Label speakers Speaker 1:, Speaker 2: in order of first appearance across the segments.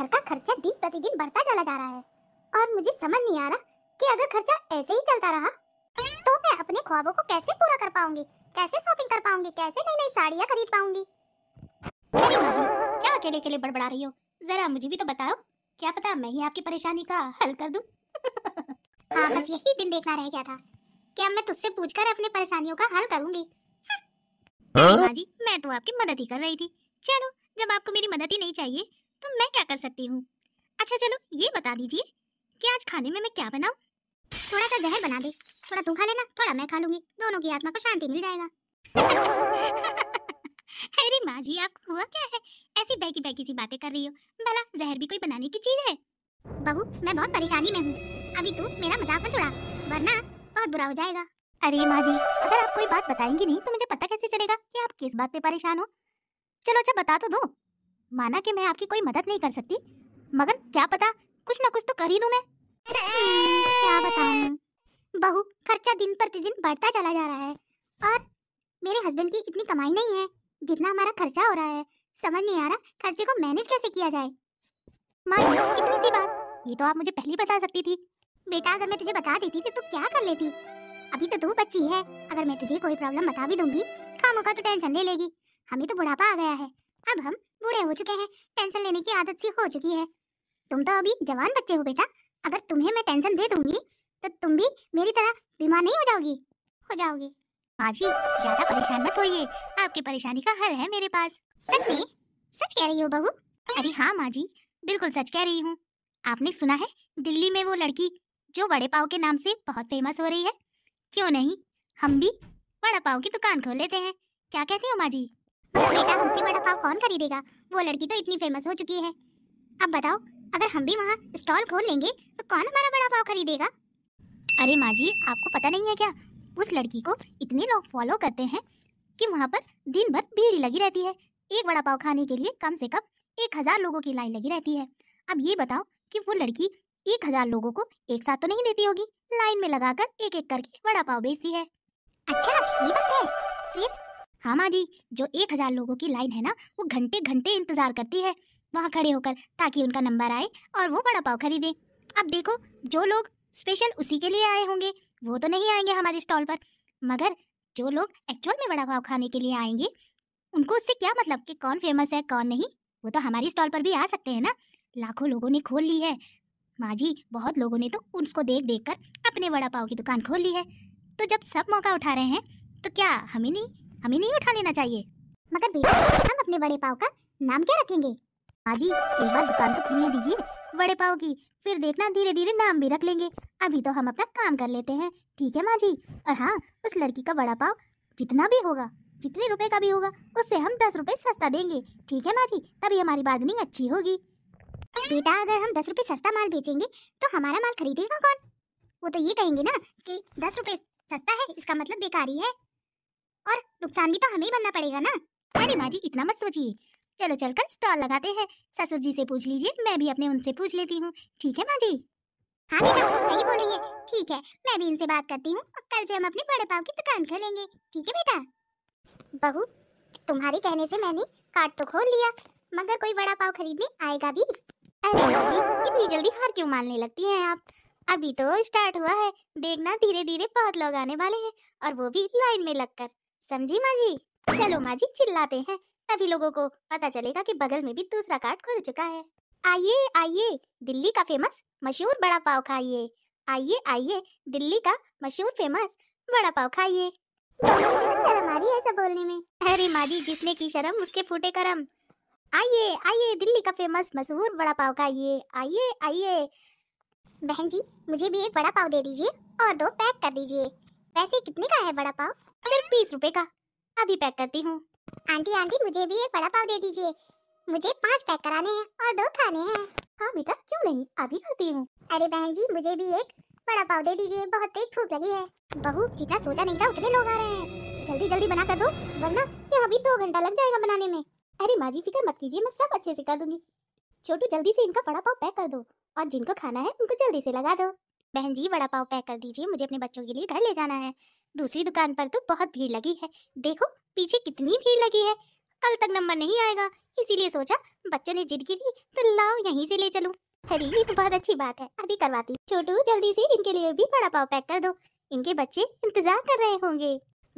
Speaker 1: घर का खर्चा दिन प्रतिदिन बढ़ता चला जा रहा है और मुझे समझ नहीं आ रहा कि अगर खर्चा ऐसे ही चलता रहा तो मैं अपने ख्वाबों को कैसे पूरा कर पाऊंगी कैसे शॉपिंग कर पाऊंगी कैसे नई नई साड़ियाँ खरीद पाऊंगी क्या अकेले अकेले बड़बड़ा रही हो जरा मुझे भी तो बताओ क्या पता मैं ही आपकी परेशानी का हल कर दूं हाँ बस यही दिन देखना रह गया था क्या मैं तुझसे पूछकर अपनी परेशानियों का हल करूंगी हाँ, हाँ जी मैं तो आपकी मदद ही कर रही थी चलो जब आपको मेरी मदद ही नहीं चाहिए तो मैं क्या कर सकती हूँ अच्छा चलो ये बता दीजिए कि आज खाने में मैं क्या बनाऊँ थोड़ा सा जहर बना दे थोड़ा तू खा लेना थोड़ा मैं खा लूंगी दोनों की आत्मा को शांति मिल जाएगा अरे माँ जी आपको हुआ क्या है ऐसी बैकी बैकी सी बातें कर रही हो भला जहर भी कोई बनाने की चीज है बहू मैं बहुत परेशानी में हूँ अभी तू मेरा मजाक मत उड़ा वरना बहुत बुरा हो जाएगा अरे माँ जी अगर आप कोई बात बताएंगी नहीं तो मुझे पता कैसे चलेगा कि आप किस बात पे परेशान हो चलो अच्छा बता तो दो माना कि मैं आपकी कोई मदद नहीं कर सकती मगर क्या पता कुछ ना कुछ तो कर ही दूं मैं क्या बताऊं बहू खर्चा दिन प्रतिदिन बढ़ता चला जा रहा है और मेरे हस्बैंड की इतनी कमाई नहीं है जितना हमारा खर्चा हो रहा है समझ नहीं आ रहा खर्चे को मैनेज कैसे किया जाए माँ इतनी सी बात ये तो आप मुझे पहले बता सकती थी बेटा अगर मैं तुझे बता देती थी तो क्या कर लेती अभी तो दो बच्ची है अगर मैं तुझे कोई प्रॉब्लम बता भी दूंगी खामोखा तो टेंशन ले लेगी हमें तो बुढ़ापा आ गया है अब हम बूढ़े हो चुके हैं टेंशन लेने की आदत सी हो चुकी है तुम तो अभी जवान बच्चे हो बेटा अगर तुम्हें मैं टेंशन दे दूंगी तो तुम भी मेरी तरह बीमार नहीं हो जाओगी हो जाओगी माँ जी ज्यादा परेशान मत होइए आपकी परेशानी का हल है मेरे पास सच में सच कह रही हो बहू अरे हाँ माँ जी बिल्कुल सच कह रही हूँ आपने सुना है दिल्ली में वो लड़की जो बड़े पाव के नाम से बहुत फेमस हो रही है क्यों नहीं हम भी बड़ा पाव की दुकान खोल लेते हैं क्या कहती हो माँ जी बेटा हमसे बड़ा पाव कौन खरीदेगा वो लड़की तो इतनी फेमस हो चुकी है अब बताओ अगर हम भी वहाँ स्टॉल खोल लेंगे तो कौन हमारा बड़ा पाव खरीदेगा अरे माँ जी आपको पता नहीं है क्या उस लड़की को इतने लोग फॉलो करते हैं कि वहाँ पर दिन भर भीड़ लगी रहती है एक बड़ा पाव खाने के लिए कम से कम एक हज़ार लोगों की लाइन लगी रहती है अब ये बताओ कि वो लड़की एक हज़ार लोगों को एक साथ तो नहीं देती होगी लाइन में लगाकर एक एक करके बड़ा पाव बेचती है अच्छा ये बात है फिर हाँ माँ जी जो एक हजार लोगों की लाइन है ना वो घंटे घंटे इंतजार करती है वहाँ खड़े होकर ताकि उनका नंबर आए और वो बड़ा पाव खरीदें अब देखो जो लोग स्पेशल उसी के लिए आए होंगे वो तो नहीं आएंगे हमारे स्टॉल पर मगर जो लोग एक्चुअल में बड़ा पाव खाने के लिए आएंगे उनको उससे क्या मतलब कि कौन फेमस है कौन नहीं वो तो हमारे स्टॉल पर भी आ सकते हैं ना लाखों लोगों ने खोल ली है माँ जी बहुत लोगों ने तो उसको देख देख कर अपने वड़ा पाव की दुकान खोल ली है तो जब सब मौका उठा रहे हैं तो क्या हमें नहीं हमें नहीं उठा लेना चाहिए मगर बेटा हम अपने बड़े पाव का नाम क्या रखेंगे हाजी एक बार दुकान तो खुलने दीजिए बड़े पाव की फिर देखना धीरे धीरे नाम भी रख लेंगे अभी तो हम अपना काम कर लेते हैं ठीक है माँ जी और हाँ उस लड़की का बड़ा पाव जितना भी होगा जितने रुपए का भी होगा उससे हम दस रुपए सस्ता देंगे ठीक है माँ जी तभी हमारी बार्गेनिंग अच्छी होगी बेटा अगर हम दस रुपए सस्ता माल बेचेंगे तो हमारा माल खरीदेगा कौन वो तो ये कहेंगे ना कि दस रुपए सस्ता है इसका मतलब बेकारी है और नुकसान भी तो हमें ही बनना पड़ेगा ना अरे माँ जी इतना मत सोचिए चलो चलकर स्टॉल लगाते हैं ससुर जी से पूछ लीजिए मैं भी अपने उनसे पूछ लेती हूँ ठीक है माँ जी हाँ बेटा वो तो सही बोल रही है ठीक है मैं भी इनसे बात करती हूँ कल से हम अपने बड़े पाव की दुकान खोलेंगे ठीक है बेटा बहू तुम्हारे कहने से मैंने कार्ड तो खोल लिया मगर कोई बड़ा पाव खरीदने आएगा भी अरे जी इतनी जल्दी हार क्यों मानने लगती हैं आप अभी तो स्टार्ट हुआ है देखना धीरे धीरे बहुत लोग आने वाले हैं और वो भी लाइन में लगकर समझी माँ जी चलो माँ जी चिल्लाते हैं तभी लोगों को पता चलेगा कि बगल में भी दूसरा कार्ड खुल चुका है आइए आइए दिल्ली का फेमस मशहूर बड़ा पाव खाइए आइए आइए दिल्ली का मशहूर फेमस बड़ा पाव खाइए शर्म आ रही है ऐसा बोलने में अरे माँ जी जिसने की शर्म उसके फूटे करम आइए आइए दिल्ली का फेमस मशहूर बड़ा पाव खाइए आइए आइए बहन जी मुझे भी एक बड़ा पाव दे दीजिए और दो पैक कर दीजिए वैसे कितने का है बड़ा पाव सिर्फ बीस रुपए का अभी पैक करती हूँ आंटी आंटी मुझे भी एक बड़ा पाव दे दीजिए मुझे पाँच पैक कराने हैं और दो खाने हैं हाँ बेटा क्यों नहीं अभी करती हूँ अरे बहन जी मुझे भी एक बड़ा पाव दे दीजिए बहुत तेज भूख लगी है बहू जितना सोचा नहीं था उतने लोग आ रहे हैं जल्दी जल्दी बना कर दो वरना यहाँ भी दो घंटा लग जाएगा बनाने में अरे माँ जी फिक्र मत कीजिए मैं सब अच्छे से कर दूंगी छोटू जल्दी से इनका बड़ा पाव पैक कर दो और जिनको खाना है उनको जल्दी से लगा दो बहन जी वड़ा पाव पैक कर दीजिए मुझे अपने बच्चों के लिए घर ले जाना है दूसरी दुकान पर तो बहुत भीड़ लगी है देखो पीछे कितनी भीड़ लगी है कल तक नंबर नहीं आएगा इसीलिए सोचा बच्चों ने जिद की थी तो लाओ यहीं से ले चलूं अरे ये तो बहुत अच्छी बात है अभी करवाती छोटू जल्दी से इनके लिए भी बड़ा पाव पैक कर दो इनके बच्चे इंतजार कर रहे होंगे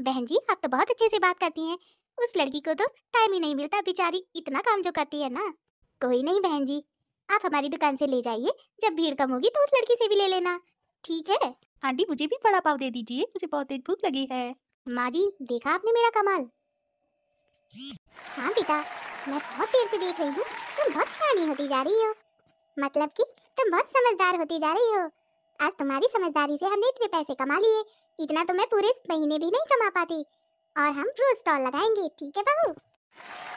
Speaker 1: बहन जी आप तो बहुत अच्छे से बात करती हैं उस लड़की को तो टाइम ही नहीं मिलता बेचारी इतना काम जो करती है ना कोई नहीं बहन जी आप हमारी दुकान से ले जाइए जब भीड़ कम होगी तो उस लड़की से भी ले लेना ठीक है आंटी मुझे भी बड़ा पाव दे दीजिए मुझे बहुत तेज भूख लगी है माँ जी देखा आपने मेरा कमाल हाँ पिता मैं बहुत देर से देख रही हूँ तुम बहुत शानी होती जा रही हो मतलब कि तुम बहुत समझदार होती जा रही हो आज तुम्हारी समझदारी से हमने इतने पैसे कमा लिए इतना तो मैं पूरे महीने भी नहीं कमा पाती और हम रोज स्टॉल लगाएंगे ठीक है बहू